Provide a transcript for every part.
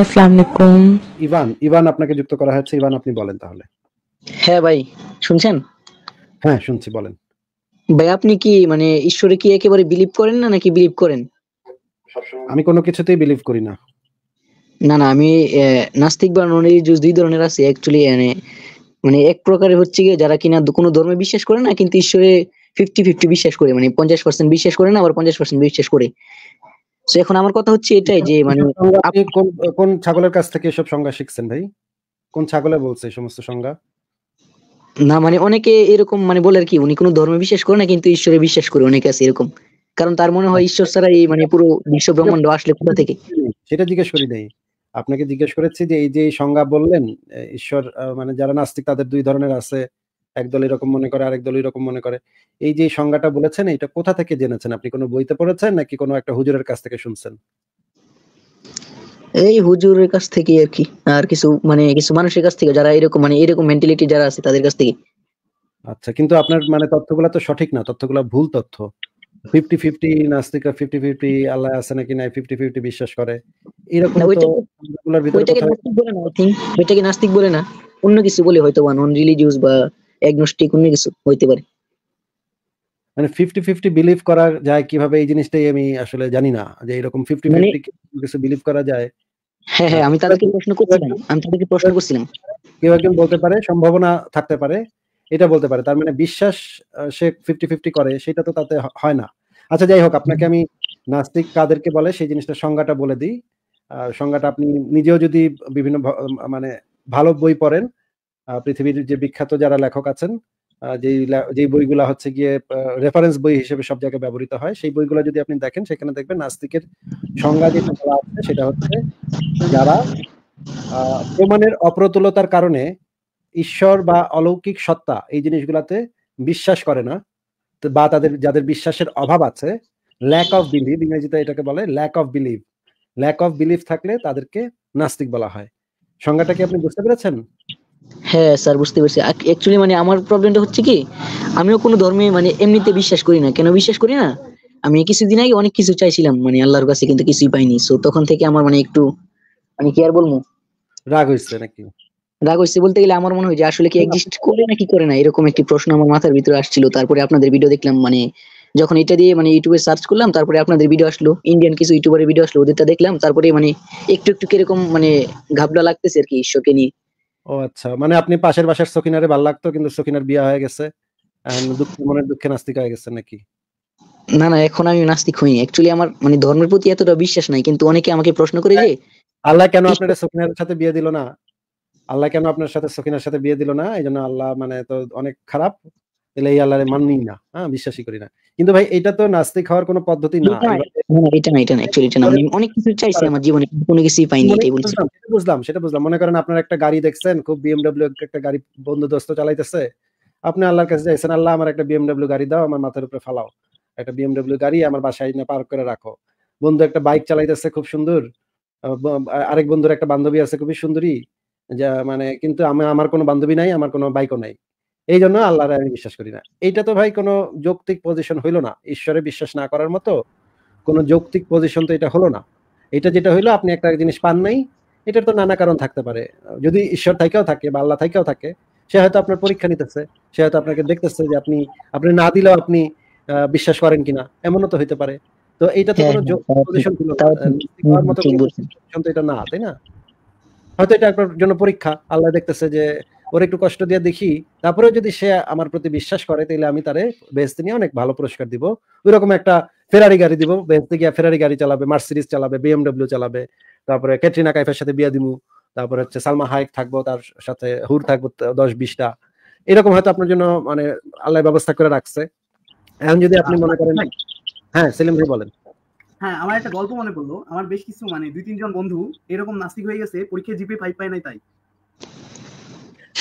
আসসালামু আলাইকুম Ivan Ivan আপনাকে যুক্ত করা হয়েছে ইভান আপনি বলেন তাহলে হ্যাঁ ভাই শুনছেন হ্যাঁ শুনছি বলেন ভাই আপনি কি মানে ঈশ্বরে কি একেবারে বিলিভ করেন না নাকি বিলিভ করেন আমি কোনো কিছুতেই বিলিভ করি না না না আমি নাস্তিক বা নন রিলিজিয়াস দুই ধরনের আছে অ্যাকচুয়ালি মানে মানে এক প্রকারের হচ্ছে গিয়ে যারা কিনা কোনো ধর্মে বিশ্বাস করে না কিন্তু ঈশ্বরে ফিফটি ফিফটি বিশ্বাস করে মানে পঞ্চাশ পার্সেন্ট বিশ্বাস করে না আবার পঞ্চাশ পার্সেন্ট বিশ্বাস করে এখন আমার কথা হচ্ছে এটাই যে মানে আপনি কোন কোন ছাগলের কাছ থেকে এসব সংজ্ঞা শিখছেন ভাই কোন ছাগলে বলছে সমস্ত সংজ্ঞা না মানে অনেকে এরকম মানে বলে আর কি উনি কোনো ধর্মে বিশ্বাস করে না কিন্তু ঈশ্বরে বিশ্বাস করে অনেকে আছে এরকম কারণ তার মনে হয় ঈশ্বর ছাড়া এই মানে পুরো বিশ্ব ব্রহ্মাণ্ড আসলে কোথা থেকে সেটা জিজ্ঞেস করি নাই আপনাকে জিজ্ঞেস করেছি যে এই যে সংজ্ঞা বললেন ঈশ্বর মানে যারা নাস্তিক তাদের দুই ধরনের আছে একদল এরকম মনে করে আরেক দল এরকম মনে করে এই যে সংজ্ঞাটা বলেছেন এটা কোথা থেকে জেনেছেন আপনি কোনো বইতে পড়েছেন নাকি কোনো একটা হুজুরের কাছ থেকে শুনছেন এই হুজুরের কাছ থেকে আর কি আর কিছু মানে কিছু মানুষের কাছ থেকে যারা এরকম মানে এরকম মেন্টালিটি যারা আছে তাদের কাছ থেকে আচ্ছা কিন্তু আপনার মানে তথ্যগুলো তো সঠিক না তথ্যগুলো ভুল তথ্য ফিফটি ফিফটি নাস্তিকা ফিফটি ফিফটি আল্লাহ আছে নাকি নাই ফিফটি ফিফটি বিশ্বাস করে এরকম ওইটাকে নাস্তিক বলে না ওইটাকে নাস্তিক বলে না অন্য কিছু বলে হয়তো ওয়ান নন রিলিজিয়াস বা অ্যাগনোস্টিক অন্য কিছু হইতে পারে মানে ফিফটি ফিফটি বিলিভ করা যায় কিভাবে এই জিনিসটাই আমি আসলে জানি না যে এরকম ফিফটি ফিফটি মানে কিছু বিলিভ করা যায় হ্যাঁ হ্যাঁ আমি তাদেরকে প্রশ্ন করছিলাম আমি তাদেরকে প্রশ্ন করছিলাম কেউ একজন বলতে পারে সম্ভাবনা থাকতে পারে এটা বলতে পারে তার মানে বিশ্বাস সে ফিফটি ফিফটি করে সেটা তো তাতে হয় না আচ্ছা যাই হোক আপনাকে আমি নাস্তিক কাদেরকে বলে সেই জিনিসটা সংজ্ঞাটা বলে দিই সংজ্ঞাটা আপনি নিজেও যদি বিভিন্ন মানে ভালো বই পড়েন পৃথিবীর যে বিখ্যাত যারা লেখক আছেন যেই যেই বইগুলো হচ্ছে গিয়ে রেফারেন্স বই হিসেবে সব জায়গায় ব্যবহৃত হয় সেই বইগুলো যদি আপনি দেখেন সেখানে দেখবেন নাস্তিকের সংজ্ঞা যেটা আছে সেটা হচ্ছে যারা প্রমাণের অপ্রতুলতার কারণে ঈশ্বর বা অলৌকিক সত্তা এই জিনিসগুলাতে বিশ্বাস করে না বা তাদের যাদের বিশ্বাসের অভাব আছে ল্যাক অফ বিলিভ ইংরেজিতে এটাকে বলে lack of believe lack of believe থাকলে তাদেরকে নাস্তিক বলা হয় সংজ্ঞাটা কি আপনি বুঝতে পেরেছেন হ্যাঁ স্যার বুঝতে পারছি অ্যাকচুয়ালি মানে আমার প্রবলেমটা হচ্ছে কি আমিও কোনো ধর্মে মানে এমনিতে বিশ্বাস করি না কেন বিশ্বাস করি না আমি কিছুদিন আগে অনেক কিছু চাইছিলাম মানে আল্লাহর কাছে কিন্তু কিছুই পাইনি সো তখন থেকে আমার মানে একটু মানে কি আর বলবো রাগ হইছে নাকি রাগ হইছে বলতে গেলে আমার মনে হয় যে আসলে কি এক্সিস্ট করে নাকি করে না এরকম একটি প্রশ্ন আমার মাথার ভিতরে আসছিল তারপরে আপনাদের ভিডিও দেখলাম মানে যখন এটা দিয়ে মানে ইউটিউবে সার্চ করলাম তারপরে আপনাদের ভিডিও আসলো ইন্ডিয়ান কিছু ইউটিউবারের ভিডিও আসলো ওদেরটা দেখলাম তারপরে মানে একটু একটু কিরকম মানে ঘাবলা লাগতেছে আর কি ঈশ্বরকে নিয়ে ও আচ্ছা মানে আপনি পাশের বাসার সখিনারে ভাল লাগতো কিন্তু সখিনার বিয়ে হয়ে গেছে দুঃখ মনের দুঃখে নাস্তিক হয়ে গেছে নাকি না না এখন আমি নাস্তিক হইনি অ্যাকচুয়ালি আমার মানে ধর্মের প্রতি এতটা বিশ্বাস নাই কিন্তু অনেকে আমাকে প্রশ্ন করে যে আল্লাহ কেন আপনার সখিনার সাথে বিয়ে দিল না আল্লাহ কেন আপনার সাথে সখিনার সাথে বিয়ে দিল না এই জন্য আল্লাহ মানে তো অনেক খারাপ তাহলে এই আল্লাহরে মানি না হ্যাঁ বিশ্বাসই করি না কিন্তু ভাই এটা তো নাস্তিক হওয়ার কোনো পদ্ধতি না এটা না এটা না এটা না মানে অনেক কিছু চাইছি আমার জীবনে কোনো কিছুই পাইনি এটাই বলছি বুঝলাম সেটা বুঝলাম মনে করেন আপনার একটা গাড়ি দেখছেন খুব একটা গাড়ি বন্ধু চালাইতেছে আপনি আল্লাহর কাছে যাইছেন আল্লাহ আমার একটা বিএমডব্লিউ গাড়ি দাও আমার মাথার উপরে ফালাও একটা বিএমডব্লিউ গাড়ি আমার বাসায় না পার্ক করে রাখো বন্ধু একটা বাইক চালাইতেছে খুব সুন্দর আরেক বন্ধুর একটা বান্ধবী আছে খুবই সুন্দরী যা মানে কিন্তু আমি আমার কোনো বান্ধবী নাই আমার কোনো বাইকও নাই এই জন্য আল্লাহরে আমি বিশ্বাস করি না এইটা তো ভাই কোনো যৌক্তিক পজিশন হইলো না ঈশ্বরে বিশ্বাস না করার মতো কোনো যৌক্তিক পজিশন তো এটা হলো না এটা যেটা হইলো আপনি একটা জিনিস পান নাই এটার তো নানা কারণ থাকতে পারে যদি ঈশ্বর থাকেও থাকে বা আল্লাহ থাকেও থাকে সে হয়তো আপনার পরীক্ষা নিতেছে সে হয়তো আপনাকে দেখতেছে যে আপনি আপনি না দিলেও আপনি বিশ্বাস করেন কিনা এমনও তো হইতে পারে তো এইটা তো হ্যাঁ, কোনো হ্যাঁ, যৌক্তিক পজিশন ছিল এটা না তাই না হয়তো এটা একটার জন্য পরীক্ষা আল্লাহ দেখতেছে যে ওর একটু কষ্ট দিয়ে দেখি তারপরে যদি সে আমার প্রতি বিশ্বাস করে তাহলে আমি তারে বেহেস্তে নিয়ে অনেক ভালো পুরস্কার দিব ওই রকম একটা ফেরারি গাড়ি দিব বেহেস্তে গিয়া ফেরারি গাড়ি চালাবে মার্সিডিস চালাবে বিএমডব্লিউ চালাবে তারপরে ক্যাটরিনা কাইফের সাথে বিয়া দিমু তারপরে হচ্ছে সালমা হাইক থাকবো তার সাথে হুর থাকবো দশ বিশটা এরকম হয়তো আপনার জন্য মানে আল্লাহ ব্যবস্থা করে রাখছে এখন যদি আপনি মনে করেন আচ্ছা, হ্যাঁ সেলিম ভাই বলেন হ্যাঁ আমার একটা গল্প মনে পড়লো আমার বেশ কিছু মানে দুই তিনজন বন্ধু এরকম নাস্তিক হয়ে গেছে পরীক্ষা জিপি ফাইভ পায় নাই তাই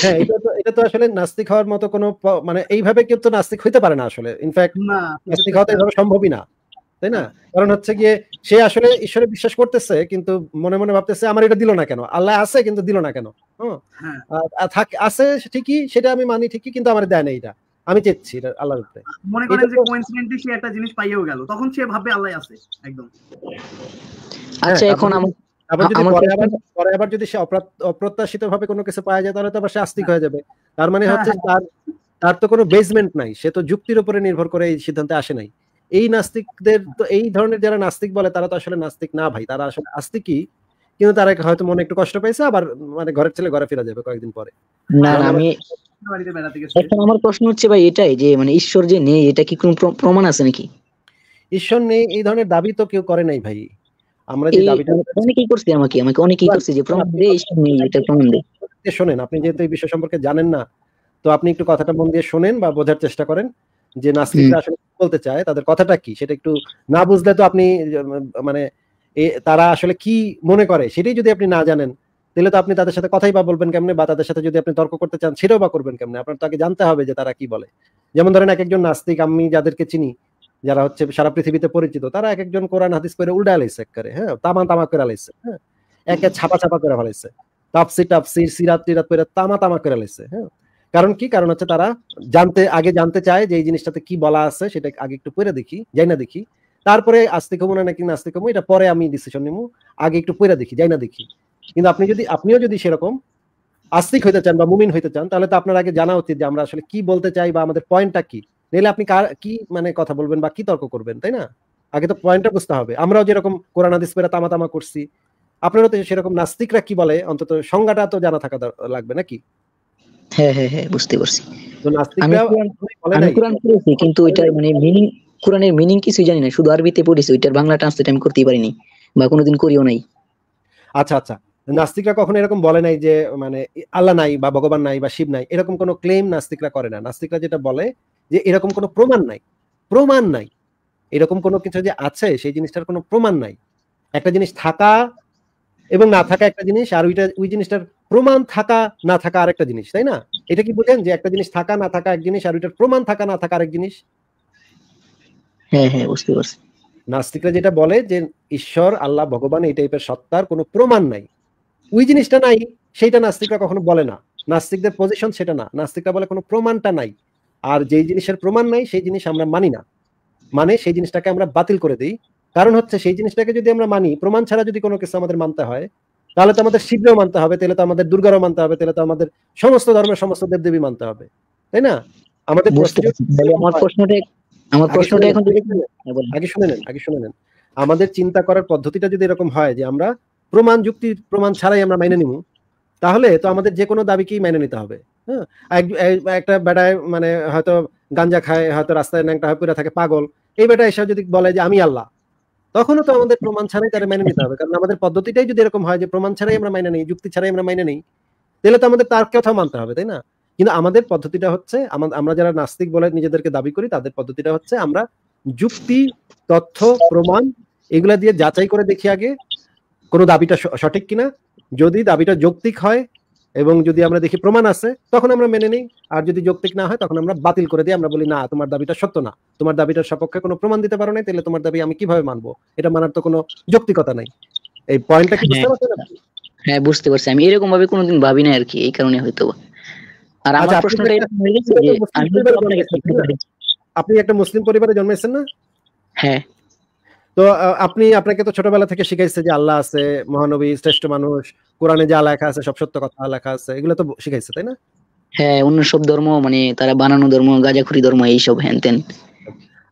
হ্যাঁ এটা তো এটা তো আসলে নাস্তিক হওয়ার মতো কোনো মানে এইভাবে কেউ তো নাস্তিক হইতে পারে না আসলে ইনফ্যাক্ট নাস্তিক হওয়া সম্ভবই না তাই না কারণ হচ্ছে গিয়ে সে আসলে ঈশ্বরে বিশ্বাস করতেছে কিন্তু মনে মনে ভাবতেছে আমার এটা দিল না কেন আল্লাহ আছে কিন্তু দিল না কেন হ্যাঁ। থাক আছে ঠিকই সেটা আমি মানি ঠিকই কিন্তু আমার দেয় না এটা আমি চেয়েছি আল্লাহর উপরে মনে করেন যে কোইন্সিডেন্টলি সে একটা জিনিস গেল তখন সে ভাবে আল্লাহ আছে একদম আচ্ছা হ্যাঁ, এখন আমার পরে আবার যদি সে অপ্রত্যাশিত ভাবে কোনো কিছু পাওয়া যায় তাহলে তো আবার সে আস্তিক হয়ে যাবে তার মানে হচ্ছে হ্যাঁ। তার তার তো কোনো বেজমেন্ট নাই সে তো যুক্তির উপরে নির্ভর করে এই সিদ্ধান্তে আসে নাই এই নাস্তিকদের তো এই ধরনের যারা নাস্তিক বলে তারা তো আসলে নাস্তিক না ভাই তারা আসলে আস্তিকই কিন্তু তারা হয়তো মনে একটু কষ্ট পাইছে আবার মানে ঘরের ছেলে ঘরে ফিরে যাবে কয়েকদিন পরে না আমি এখন আমার প্রশ্ন হচ্ছে ভাই এটাই যে মানে ঈশ্বর যে নেই এটা কি কোনো প্রমাণ আছে নাকি ঈশ্বর নেই এই ধরনের দাবি তো কেউ করে নাই ভাই আমরা যে দাবিটা মানে অনেকেই আমাকে আমাকে অনেকেই যে প্রমাণ দে এটা প্রমাণ দে আপনি যেহেতু এই বিষয় সম্পর্কে জানেন না তো আপনি একটু কথাটা মন দিয়ে বা বোঝার চেষ্টা করেন যে নাস্তিকরা আসলে বলতে চায় তাদের কথাটা কি সেটা একটু না বুঝলে তো আপনি মানে তারা আসলে কি মনে করে সেটাই যদি আপনি না জানেন তাহলে তো আপনি তাদের সাথে কথাই বা বলবেন কেমনে বা তাদের সাথে যদি আপনি তর্ক করতে চান সেটাও বা করবেন কেমনে আপনার তাকে জানতে হবে যে তারা কি বলে যেমন ধরেন এক একজন নাস্তিক আমি যাদেরকে চিনি যারা হচ্ছে সারা পৃথিবীতে পরিচিত তারা এক একজন কোরআন হাদিস করে উল্টা লাইছে করে হ্যাঁ তামা তামা করে লাইছে হ্যাঁ একে ছাপা ছাপা করে ফেলাইছে তাপসি টাপসি সিরাত টিরাত করে তামা তামা করে লাইছে হ্যাঁ কারণ কি কারণ হচ্ছে তারা জানতে আগে জানতে চায় যে এই জিনিসটাতে কি বলা আছে সেটা আগে একটু পরে দেখি যাই না দেখি তারপরে আস্তে কমু না নাকি নাস্তে কমু এটা পরে আমি ডিসিশন নিবো আগে একটু পরে দেখি যাই না দেখি কিন্তু আপনি যদি আপনিও যদি সেরকম আস্তিক হইতে চান বা মুমিন হইতে চান তাহলে তো আপনার আগে জানা উচিত যে আমরা আসলে কি বলতে চাই বা আমাদের পয়েন্টটা কি নিলে আপনি কার কি মানে কথা বলবেন বা কি তর্ক করবেন তাই না আগে তো পয়েন্টটা বুঝতে হবে আমরাও যেরকম কোরআন আদিস পেরা তামা তামা করছি আপনারও তো সেরকম নাস্তিকরা কি বলে অন্তত সংজ্ঞাটা তো জানা থাকা লাগবে নাকি হ্যাঁ হ্যাঁ হ্যাঁ বুঝতে পারছি কিন্তু ওইটার মানে মিনিং কোরআনের মিনিং জানি না শুধু আরবিতে পড়েছি ওইটার বাংলা ট্রান্সলেট আমি করতেই পারিনি বা কোনোদিন করিও নাই আচ্ছা আচ্ছা নাস্তিকরা কখনো এরকম বলে নাই যে মানে আল্লাহ নাই বা ভগবান নাই বা শিব নাই এরকম কোনো ক্লেম নাস্তিকরা করে না নাস্তিকরা যেটা বলে যে এরকম কোনো প্রমাণ নাই প্রমাণ নাই এরকম কোনো কিছু যে আছে সেই জিনিসটার কোনো প্রমাণ নাই একটা জিনিস থাকা এবং না থাকা একটা জিনিস আর ওইটা ওই জিনিসটার প্রমাণ থাকা না থাকা আর একটা জিনিস তাই না এটা কি বুঝেন যে একটা জিনিস থাকা না থাকা এক জিনিস আর ওইটার প্রমাণ থাকা না থাকা আরেক জিনিস হ্যাঁ হ্যাঁ বুঝতে পারছি নাস্তিকরা যেটা বলে যে ঈশ্বর আল্লাহ ভগবান এই টাইপের সত্তার কোনো প্রমাণ নাই ওই জিনিসটা নাই সেইটা নাস্তিকরা কখনো বলে না নাস্তিকদের পজিশন সেটা না নাস্তিকরা বলে কোনো প্রমাণটা নাই আর যেই জিনিসের প্রমাণ নাই সেই জিনিস আমরা মানি না মানে সেই জিনিসটাকে আমরা বাতিল করে দিই কারণ হচ্ছে সেই জিনিসটাকে যদি আমরা মানি প্রমাণ ছাড়া যদি কোনো কিছু আমাদের মানতে হয় তাহলে তো আমাদের শিবরেও মানতে হবে তাহলে তো আমাদের দুর্গারও মানতে হবে তাহলে তো আমাদের সমস্ত ধর্মের সমস্ত দেবদেবী মানতে হবে তাই না আমাদের আগে শুনে নেন আগে শুনে নেন আমাদের চিন্তা করার পদ্ধতিটা যদি এরকম হয় যে আমরা প্রমাণ যুক্তি প্রমাণ ছাড়াই আমরা মেনে নিব তাহলে তো আমাদের যে কোনো দাবিকেই মেনে নিতে হবে হ্যাঁ? একটা বেটায় মানে হয়তো গাঞ্জা খায় হয়তো রাস্তায় ন্যাংটা হয়ে পড়ে থাকে পাগল এই বেটা এসে যদি বলে যে আমি আল্লাহ তখনও তো আমাদের প্রমাণ ছাড়াই তারা মেনে নিতে হবে কারণ আমাদের পদ্ধতিটাই যদি এরকম হয় যে প্রমাণ ছাড়াই আমরা মাইনে নেই যুক্তি ছাড়াই আমরা মাইনে নেই তাহলে তো আমাদের তার কথা মানতে হবে তাই না কিন্তু আমাদের পদ্ধতিটা হচ্ছে আমরা যারা নাস্তিক বলে নিজেদেরকে দাবি করি তাদের পদ্ধতিটা হচ্ছে আমরা যুক্তি তথ্য প্রমাণ এগুলা দিয়ে যাচাই করে দেখি আগে কোনো দাবিটা সঠিক কিনা যদি দাবিটা যৌক্তিক হয় এবং যদি আমরা দেখি প্রমাণ আছে তখন আমরা মেনে নিই আর যদি যৌক্তিক না হয় তখন আমরা বাতিল করে দিই আমরা বলি না তোমার দাবিটা সত্য না তোমার দাবিটার সপক্ষে কোনো প্রমাণ দিতে পারো নাই তাহলে তোমার দাবি আমি কিভাবে মানবো এটা মানার তো কোনো যৌক্তিকতা নাই এই পয়েন্টটা কি বুঝতে হ্যাঁ। পারছেন হ্যাঁ বুঝতে পারছি আমি এরকম ভাবে কোনোদিন ভাবি না আর কি এই কারণে হয়তো আর আমার আচ্ছা, প্রশ্নটা আপনি একটা মুসলিম পরিবারে জন্মেছেন না হ্যাঁ তো আপনি আপনাকে তো ছোটবেলা থেকে শিখাইছে যে আল্লাহ আছে মহানবী শ্রেষ্ঠ মানুষ কোরআনে যা লেখা আছে সব সত্য কথা লেখা আছে এগুলো তো শিখাইছে তাই না হ্যাঁ অন্য সব ধর্ম মানে তারা বানানো ধর্ম গাজাখুরি ধর্ম এইসব হ্যান তেন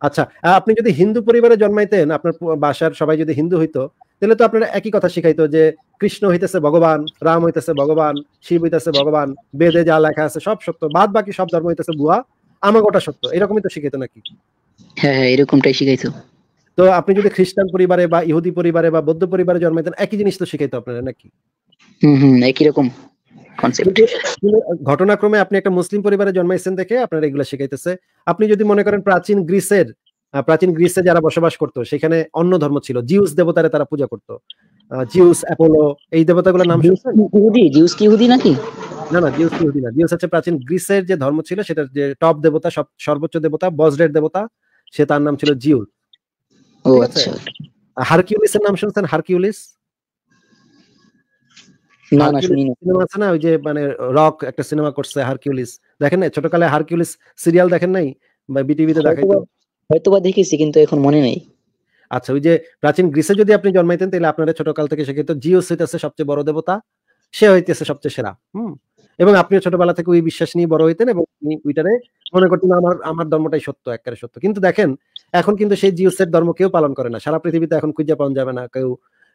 আচ্ছা আপনি যদি হিন্দু পরিবারে জন্মাইতেন আপনার বাসার সবাই যদি হিন্দু হইতো তাহলে তো আপনার একই কথা শিখাইতো যে কৃষ্ণ হইতেছে ভগবান রাম হইতেছে ভগবান শিব হইতেছে ভগবান বেদে যা লেখা আছে সব সত্য বাদ বাকি সব ধর্ম হইতেছে বুয়া আমার আমাগোটা সত্য এরকমই তো শিখাইতো নাকি হ্যাঁ হ্যাঁ এরকমটাই শিখাইতো তো আপনি যদি খ্রিস্টান পরিবারে বা ইহুদি পরিবারে বা বৌদ্ধ পরিবারে জন্মাইতেন একই জিনিস তো শিখাইতো আপনারা নাকি একই রকম ঘটনাক্রমে আপনি একটা মুসলিম পরিবারে জন্মাইছেন দেখে আপনারা এগুলো শেখাইতেছে আপনি যদি মনে করেন প্রাচীন গ্রিসের প্রাচীন গ্রিসে যারা বসবাস করত সেখানে অন্য ধর্ম ছিল জিউস দেবতারে তারা পূজা করত জিউস অ্যাপোলো এই দেবতাগুলোর নাম ইহুদি জিউস কি ইহুদি নাকি না না জিউস ইহুদি না জিউস হচ্ছে প্রাচীন গ্রিসের যে ধর্ম ছিল সেটার যে টপ দেবতা সর্বোচ্চ দেবতা বজ্রের দেবতা সে তার নাম ছিল জিউস ও আচ্ছা হারকিউলিসের নাম শুনছেন হারকিউলিস আছে না ওই যে মানে রক একটা সিনেমা করছে হারকিউলিস দেখেন না ছোটকালে হারকিউলিস সিরিয়াল দেখেন নাই বা বিটিভিতে হয়তো বা দেখেছি কিন্তু এখন মনে নেই আচ্ছা ওই যে প্রাচীন গ্রিসে যদি আপনি জন্মাইতেন তাহলে ছোটকাল থেকে সে হইতেছে সবচেয়ে বড় দেবতা সে হইতেছে সবচেয়ে সেরা হুম এবং আপনিও ছোটবেলা থেকে ওই বিশ্বাস নিয়ে বড় হইতেন এবং উইটারে মনে করতেন আমার আমার ধর্মটাই সত্য একেবারে সত্য কিন্তু দেখেন এখন কিন্তু সেই জিওসের ধর্ম কেউ পালন করে না সারা পৃথিবীতে এখন খুঁজে পাওয়া যাবে না কেউ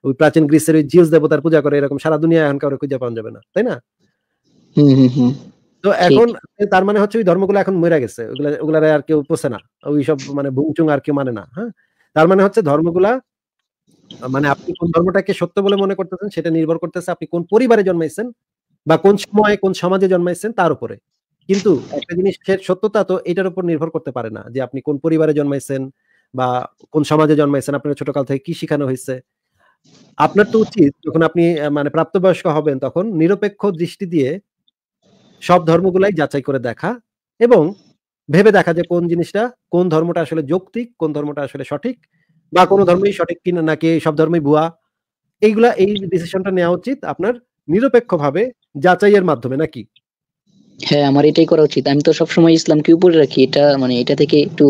ওই প্রাচীন গ্রিসের ওই জিউস দেবতার পূজা করে এরকম সারা দুনিয়া এখন কারো খুঁজে পাওয়া যাবে না তাই না তো এখন তার মানে হচ্ছে ওই ধর্মগুলো এখন মরে গেছে ওগুলা ওগুলা আর কেউ পোষে না ওই সব মানে ভুংচুং আর কেউ মানে না হ্যাঁ তার মানে হচ্ছে ধর্মগুলা মানে আপনি কোন ধর্মটাকে সত্য বলে মনে করতেছেন সেটা নির্ভর করতেছে আপনি কোন পরিবারে জন্মাইছেন বা কোন সময়ে কোন সমাজে জন্মাইছেন তার উপরে কিন্তু একটা জিনিসের সত্যতা তো এটার উপর নির্ভর করতে পারে না যে আপনি কোন পরিবারে জন্মাইছেন বা কোন সমাজে জন্মাইছেন আপনার ছোটকাল থেকে কি শিখানো হয়েছে আপনার তো উচিত যখন আপনি মানে প্রাপ্তবয়স্ক হবেন তখন নিরপেক্ষ দৃষ্টি দিয়ে সব ধর্মগুলাই যাচাই করে দেখা এবং ভেবে দেখা যে কোন জিনিসটা কোন ধর্মটা আসলে যৌক্তিক কোন ধর্মটা আসলে সঠিক বা কোন ধর্মই সঠিক কিনা নাকি সব ধর্মই ভুয়া এইগুলা এই ডিসিশনটা নেওয়া উচিত আপনার নিরপেক্ষভাবে যাচাইয়ের মাধ্যমে নাকি হ্যাঁ আমার এটাই করা উচিত আমি তো সবসময় ইসলামকে উপরে রাখি এটা মানে এটা থেকে একটু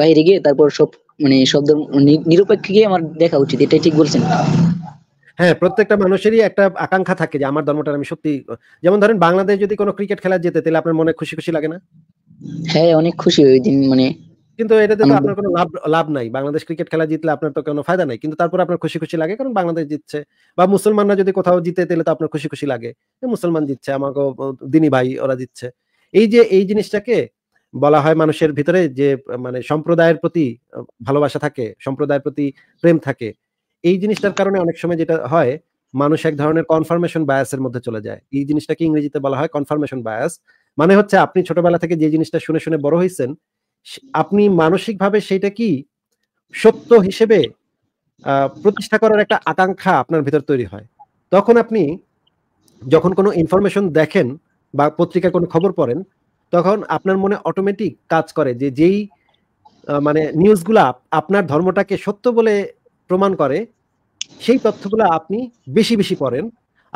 বাইরে গিয়ে তারপর সব মানে শব্দ নিরপেক্ষ গিয়ে আমার দেখা উচিত এটাই ঠিক বলছেন হ্যাঁ প্রত্যেকটা মানুষেরই একটা আকাঙ্ক্ষা থাকে যে আমার ধর্মটা আমি সত্যি যেমন ধরেন বাংলাদেশ যদি কোনো ক্রিকেট খেলা যেতে তাহলে আপনার মনে খুশি খুশি লাগে না হ্যাঁ অনেক খুশি ওই দিন মানে কিন্তু এটাতে তো আপনার কোনো লাভ লাভ নাই বাংলাদেশ ক্রিকেট খেলা জিতলে আপনার তো কোনো ফায়দা নাই কিন্তু তারপর আপনার খুশি খুশি লাগে কারণ বাংলাদেশ জিতছে বা মুসলমানরা যদি কোথাও জিতে তাহলে তো আপনার খুশি খুশি লাগে মুসলমান জিতছে আমাকে দিনী ভাই ওরা জিতছে এই যে এই জিনিসটাকে বলা হয় মানুষের ভিতরে যে মানে সম্প্রদায়ের প্রতি ভালোবাসা থাকে সম্প্রদায়ের প্রতি প্রেম থাকে এই জিনিসটার কারণে অনেক সময় যেটা হয় মানুষ এক ধরনের কনফার্মেশন বায়াসের মধ্যে চলে যায় এই জিনিসটাকে ইংরেজিতে বলা হয় কনফার্মেশন বায়াস মানে হচ্ছে আপনি ছোটবেলা থেকে যে জিনিসটা শুনে শুনে বড় হয়েছেন আপনি মানসিকভাবে সেটা কি সত্য হিসেবে প্রতিষ্ঠা করার একটা আকাঙ্ক্ষা আপনার ভিতর তৈরি হয় তখন আপনি যখন কোনো ইনফরমেশন দেখেন বা পত্রিকায় কোনো খবর পড়েন তখন আপনার মনে অটোমেটিক কাজ করে যে যেই মানে নিউজগুলা আপনার ধর্মটাকে সত্য বলে প্রমাণ করে সেই তথ্যগুলো আপনি বেশি বেশি পড়েন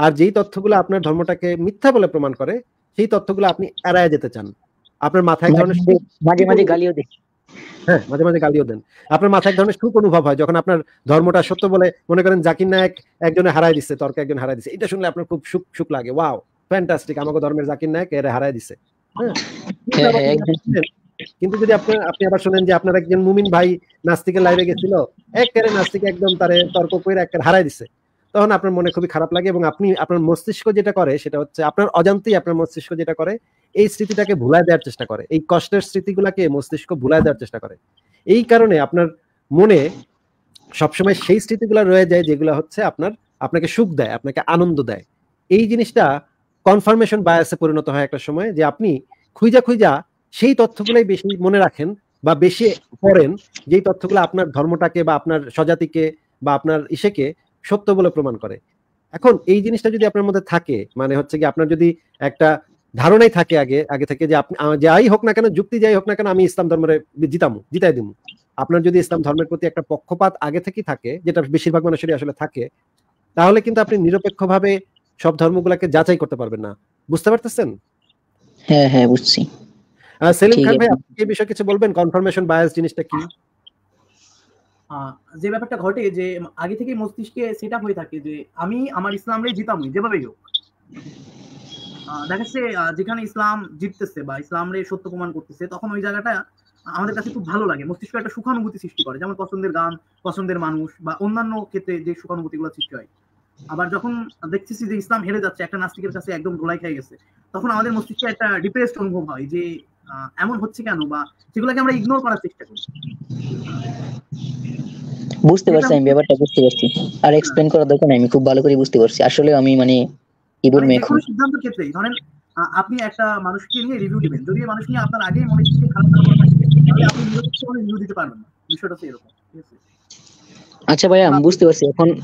আর যেই তথ্যগুলো আপনার ধর্মটাকে মিথ্যা বলে প্রমাণ করে সেই তথ্যগুলো আপনি এড়ায় যেতে চান আপনার মাথায় ধরনের মাঝে মাঝে গালিও দেন হ্যাঁ মাঝে মাঝে গালিও দেন আপনার মাথায় এক ধরনের সুখ অনুভব হয় যখন আপনার ধর্মটা সত্য বলে মনে করেন জাকির নায়ক একজনে হারাই দিচ্ছে তর্কে একজন হারাই দিচ্ছে এটা শুনলে আপনার খুব সুখ সুখ লাগে ওয়াও ফ্যান্টাস্টিক আমাকে ধর্মের জাকির নায়ক এর হারাই দিছে হ্যাঁ। হ্যাঁ, হ্যাঁ, কিন্তু যদি আপনি আপনি আবার শুনেন যে আপনার একজন মুমিন ভাই নাস্তিকের লাইভে গেছিল একবারে নাস্তিক একদম তারে তর্ক করে একটা হারাই দিছে তখন আপনার মনে খুবই খারাপ লাগে এবং আপনি আপনার মস্তিষ্ক যেটা করে সেটা হচ্ছে আপনার অজান্তেই আপনার মস্তিষ্ক যেটা করে এই স্মৃতিটাকে ভুলাই দেওয়ার চেষ্টা করে এই কষ্টের স্মৃতিগুলাকে মস্তিষ্ক ভুলাই দেওয়ার চেষ্টা করে এই কারণে আপনার মনে সবসময় সেই স্মৃতিগুলো রয়ে যায় যেগুলো হচ্ছে আপনার আপনাকে সুখ দেয় আপনাকে আনন্দ দেয় এই জিনিসটা কনফার্মেশন বায়াসে পরিণত হয় একটা সময় যে আপনি খুঁজা খুঁজা সেই তথ্যগুলোই বেশি মনে রাখেন বা বেশি পড়েন যেই তথ্যগুলো আপনার ধর্মটাকে বা আপনার স্বজাতিকে বা আপনার ইসেকে সত্য বলে প্রমাণ করে এখন এই জিনিসটা যদি আপনার মধ্যে থাকে মানে হচ্ছে কি আপনার যদি একটা ধারণাই থাকে আগে আগে থেকে যে আপনি যাই হোক না কেন যুক্তি যাই হোক না কেন আমি ইসলাম ধর্মের জিতামু জিতাই দিব আপনার যদি ইসলাম ধর্মের প্রতি একটা পক্ষপাত আগে থেকেই থাকে যেটা বেশিরভাগ মানুষেরই আসলে থাকে তাহলে কিন্তু আপনি নিরপেক্ষভাবে সব ধর্মগুলাকে যাচাই করতে পারবেন না বুঝতে পারতেছেন হ্যাঁ হ্যাঁ বুঝছি সেলিম খান ভাই আপনি এই বিষয়ে কিছু বলবেন কনফার্মেশন বায়াস জিনিসটা কি যে ব্যাপারটা ঘটে যে আগে থেকে মস্তিষ্কে সেট আপ হয়ে থাকে যে আমি আমার রে জিতামই যেভাবেই হোক দেখা যাচ্ছে যেখানে ইসলাম জিততেছে বা ইসলামরে সত্য প্রমাণ করতেছে তখন ওই জায়গাটা আমাদের কাছে খুব ভালো লাগে মস্তিষ্ক একটা সুখানুভূতি সৃষ্টি করে যেমন পছন্দের গান পছন্দের মানুষ বা অন্যান্য ক্ষেত্রে যে সুখানুভূতি গুলো সৃষ্টি হয় আবার যখন দেখতেছি যে ইসলাম হেরে যাচ্ছে একটা নাস্তিকের কাছে একদম গোলাই খেয়ে গেছে তখন আমাদের মস্তিষ্কে একটা ডিপ্রেসড অনুভব হয় যে এমন হচ্ছে কেন বা সেগুলোকে আমরা ইগনোর করার চেষ্টা করি বুঝতে পারছি আমি ব্যাপারটা বুঝতে পারছি আর এক্সপ্লেন করা দরকার নাই আমি খুব ভালো করে বুঝতে পারছি আসলে আমি মানে ইবুর মে খুব সিদ্ধান্ত ক্ষেত্রে ধরেন আপনি একটা মানুষকে নিয়ে রিভিউ দিবেন যদি মানুষ নিয়ে আপনার আগেই মনে হচ্ছে খারাপ খারাপ তাহলে আপনি নিরপেক্ষ রিভিউ দিতে পারবেন না বিষয়টা তো এরকম আচ্ছা ভাই আমি বুঝতে পারছি এখন